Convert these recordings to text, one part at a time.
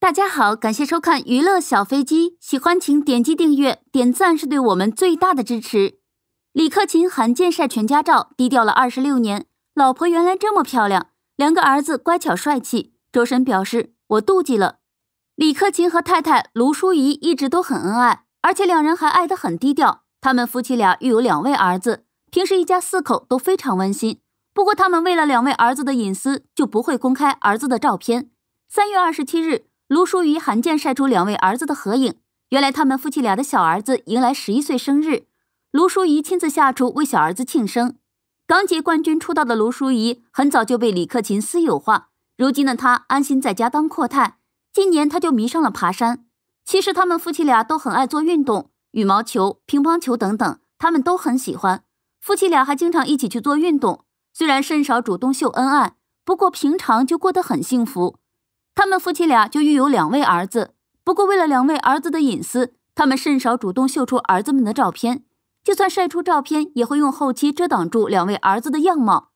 大家好，感谢收看《娱乐小飞机》，喜欢请点击订阅、点赞，是对我们最大的支持。李克勤罕见晒全家照，低调了二十六年，老婆原来这么漂亮，两个儿子乖巧帅气。周深表示：“我妒忌了。”李克勤和太太卢淑怡一直都很恩爱，而且两人还爱得很低调。他们夫妻俩育有两位儿子，平时一家四口都非常温馨。不过，他们为了两位儿子的隐私，就不会公开儿子的照片。三月二十七日，卢淑仪罕见晒出两位儿子的合影。原来，他们夫妻俩的小儿子迎来十一岁生日，卢淑仪亲自下厨为小儿子庆生。刚接冠军出道的卢淑仪，很早就被李克勤私有化。如今的她安心在家当阔太。今年，她就迷上了爬山。其实，他们夫妻俩都很爱做运动。羽毛球、乒乓球等等，他们都很喜欢。夫妻俩还经常一起去做运动，虽然甚少主动秀恩爱，不过平常就过得很幸福。他们夫妻俩就育有两位儿子，不过为了两位儿子的隐私，他们甚少主动秀出儿子们的照片。就算晒出照片，也会用后期遮挡住两位儿子的样貌。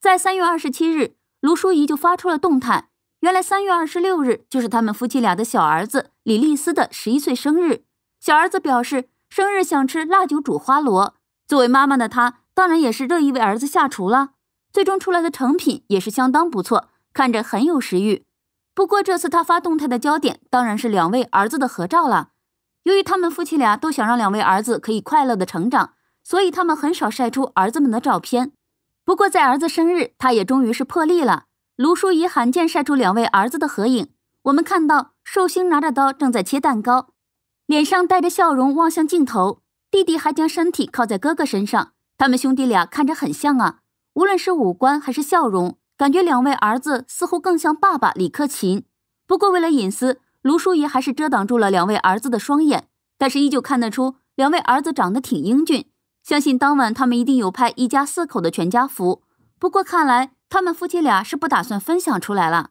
在三月二十七日，卢淑仪就发出了动态，原来三月二十六日就是他们夫妻俩的小儿子李丽斯的十一岁生日。小儿子表示。生日想吃辣酒煮花螺，作为妈妈的她当然也是乐意为儿子下厨了。最终出来的成品也是相当不错，看着很有食欲。不过这次她发动态的焦点当然是两位儿子的合照了。由于他们夫妻俩都想让两位儿子可以快乐的成长，所以他们很少晒出儿子们的照片。不过在儿子生日，他也终于是破例了。卢淑仪罕见晒出两位儿子的合影，我们看到寿星拿着刀正在切蛋糕。脸上带着笑容望向镜头，弟弟还将身体靠在哥哥身上。他们兄弟俩看着很像啊，无论是五官还是笑容，感觉两位儿子似乎更像爸爸李克勤。不过为了隐私，卢淑仪还是遮挡住了两位儿子的双眼，但是依旧看得出两位儿子长得挺英俊。相信当晚他们一定有拍一家四口的全家福。不过看来他们夫妻俩是不打算分享出来了。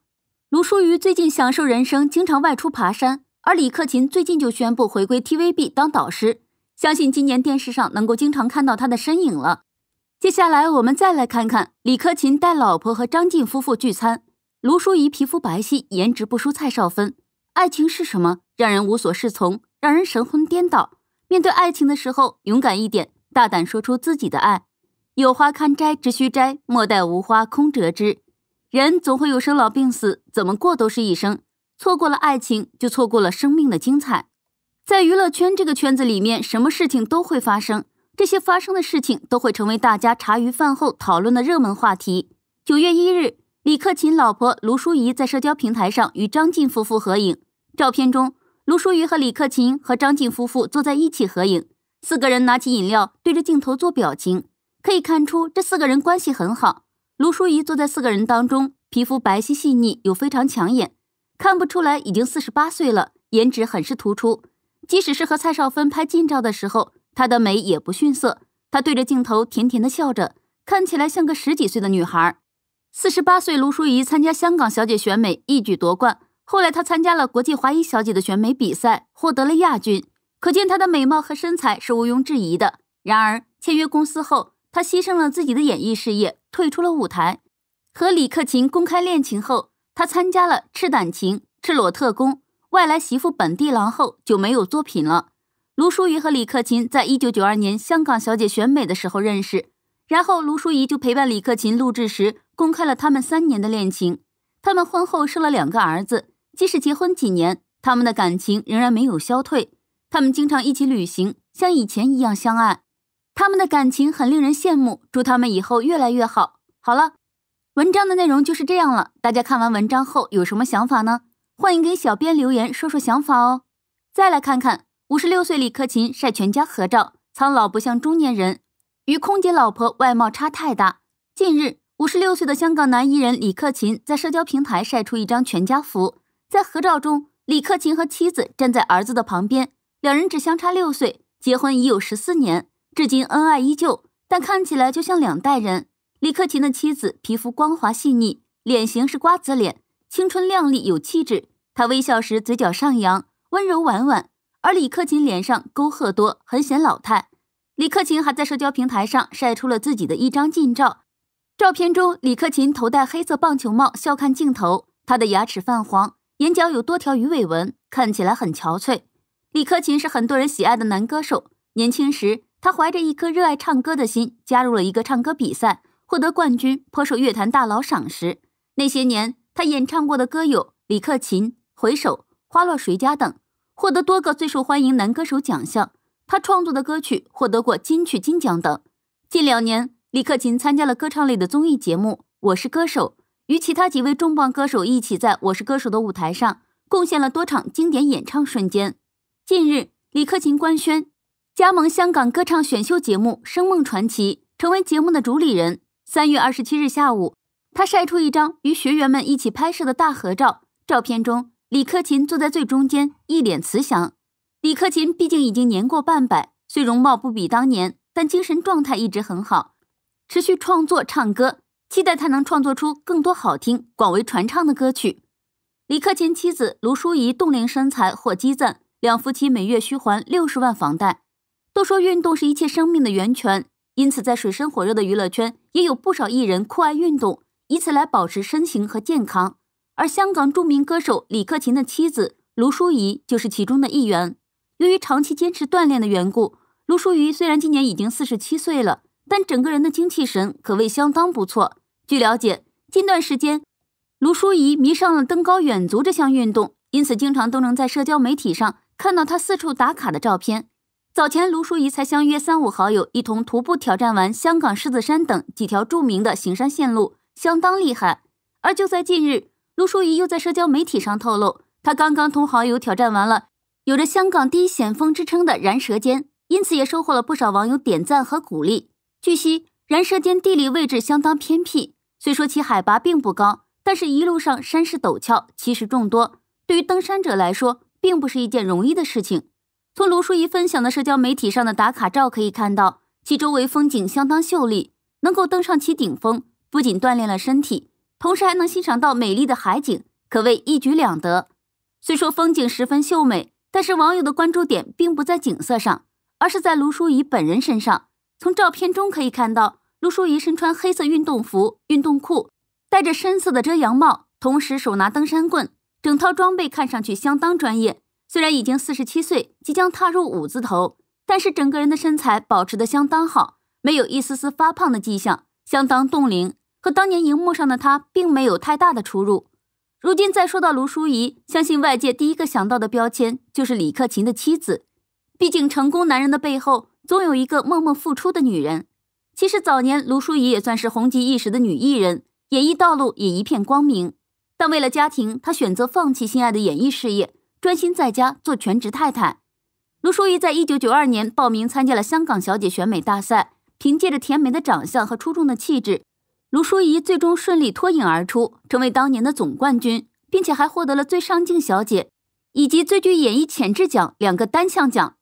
卢淑仪最近享受人生，经常外出爬山。而李克勤最近就宣布回归 TVB 当导师，相信今年电视上能够经常看到他的身影了。接下来我们再来看看李克勤带老婆和张晋夫妇聚餐，卢淑仪皮肤白皙，颜值不输蔡少芬。爱情是什么？让人无所适从，让人神魂颠倒。面对爱情的时候，勇敢一点，大胆说出自己的爱。有花堪摘，只需摘，莫待无花空折枝。人总会有生老病死，怎么过都是一生。错过了爱情，就错过了生命的精彩。在娱乐圈这个圈子里面，什么事情都会发生，这些发生的事情都会成为大家茶余饭后讨论的热门话题。九月一日，李克勤老婆卢淑怡在社交平台上与张晋夫妇合影。照片中，卢淑怡和李克勤和张晋夫妇坐在一起合影，四个人拿起饮料对着镜头做表情。可以看出这四个人关系很好。卢淑怡坐在四个人当中，皮肤白皙细腻，有非常抢眼。看不出来已经四十八岁了，颜值很是突出。即使是和蔡少芬拍近照的时候，她的美也不逊色。她对着镜头甜甜的笑着，看起来像个十几岁的女孩。四十八岁，卢淑怡参加香港小姐选美一举夺冠，后来她参加了国际华裔小姐的选美比赛，获得了亚军。可见她的美貌和身材是毋庸置疑的。然而签约公司后，她牺牲了自己的演艺事业，退出了舞台。和李克勤公开恋情后。他参加了《赤胆情》《赤裸特工》《外来媳妇本地郎》后就没有作品了。卢淑仪和李克勤在一九九二年香港小姐选美的时候认识，然后卢淑仪就陪伴李克勤录制时公开了他们三年的恋情。他们婚后生了两个儿子，即使结婚几年，他们的感情仍然没有消退。他们经常一起旅行，像以前一样相爱。他们的感情很令人羡慕，祝他们以后越来越好。好了。文章的内容就是这样了，大家看完文章后有什么想法呢？欢迎给小编留言说说想法哦。再来看看，五十六岁李克勤晒全家合照，苍老不像中年人，与空姐老婆外貌差太大。近日，五十六岁的香港男艺人李克勤在社交平台晒出一张全家福，在合照中，李克勤和妻子站在儿子的旁边，两人只相差六岁，结婚已有十四年，至今恩爱依旧，但看起来就像两代人。李克勤的妻子皮肤光滑细腻，脸型是瓜子脸，青春靓丽有气质。她微笑时嘴角上扬，温柔婉婉。而李克勤脸上沟壑多，很显老态。李克勤还在社交平台上晒出了自己的一张近照，照片中李克勤头戴黑色棒球帽，笑看镜头。他的牙齿泛黄，眼角有多条鱼尾纹，看起来很憔悴。李克勤是很多人喜爱的男歌手。年轻时，他怀着一颗热爱唱歌的心，加入了一个唱歌比赛。获得冠军，颇受乐坛大佬赏识。那些年，他演唱过的歌有《李克勤回首花落谁家》等，获得多个最受欢迎男歌手奖项。他创作的歌曲获得过金曲金奖等。近两年，李克勤参加了歌唱类的综艺节目《我是歌手》，与其他几位重磅歌手一起，在《我是歌手》的舞台上贡献了多场经典演唱瞬间。近日，李克勤官宣加盟香港歌唱选秀节目《声梦传奇》，成为节目的主理人。三月二十七日下午，他晒出一张与学员们一起拍摄的大合照。照片中，李克勤坐在最中间，一脸慈祥。李克勤毕竟已经年过半百，虽容貌不比当年，但精神状态一直很好，持续创作、唱歌，期待他能创作出更多好听、广为传唱的歌曲。李克勤妻子卢淑仪冻龄身材获激赞，两夫妻每月需还六十万房贷。都说运动是一切生命的源泉。因此，在水深火热的娱乐圈，也有不少艺人酷爱运动，以此来保持身形和健康。而香港著名歌手李克勤的妻子卢淑怡就是其中的一员。由于长期坚持锻炼的缘故，卢淑怡虽然今年已经四十七岁了，但整个人的精气神可谓相当不错。据了解，近段时间，卢淑怡迷上了登高远足这项运动，因此经常都能在社交媒体上看到她四处打卡的照片。早前，卢淑仪才相约三五好友，一同徒步挑战完香港狮子山等几条著名的行山线路，相当厉害。而就在近日，卢淑仪又在社交媒体上透露，她刚刚同好友挑战完了有着“香港第一险峰”之称的燃舌尖，因此也收获了不少网友点赞和鼓励。据悉，燃舌尖地理位置相当偏僻，虽说其海拔并不高，但是一路上山势陡峭，奇石众多，对于登山者来说，并不是一件容易的事情。从卢淑仪分享的社交媒体上的打卡照可以看到，其周围风景相当秀丽。能够登上其顶峰，不仅锻炼了身体，同时还能欣赏到美丽的海景，可谓一举两得。虽说风景十分秀美，但是网友的关注点并不在景色上，而是在卢淑仪本人身上。从照片中可以看到，卢淑仪身穿黑色运动服、运动裤，戴着深色的遮阳帽，同时手拿登山棍，整套装备看上去相当专业。虽然已经四十七岁，即将踏入五字头，但是整个人的身材保持得相当好，没有一丝丝发胖的迹象，相当冻龄，和当年荧幕上的她并没有太大的出入。如今再说到卢淑仪，相信外界第一个想到的标签就是李克勤的妻子，毕竟成功男人的背后总有一个默默付出的女人。其实早年卢淑仪也算是红极一时的女艺人，演艺道路也一片光明，但为了家庭，她选择放弃心爱的演艺事业。专心在家做全职太太。卢淑仪在一九九二年报名参加了香港小姐选美大赛，凭借着甜美的长相和出众的气质，卢淑仪最终顺利脱颖而出，成为当年的总冠军，并且还获得了最上镜小姐以及最具演艺潜质奖两个单项奖。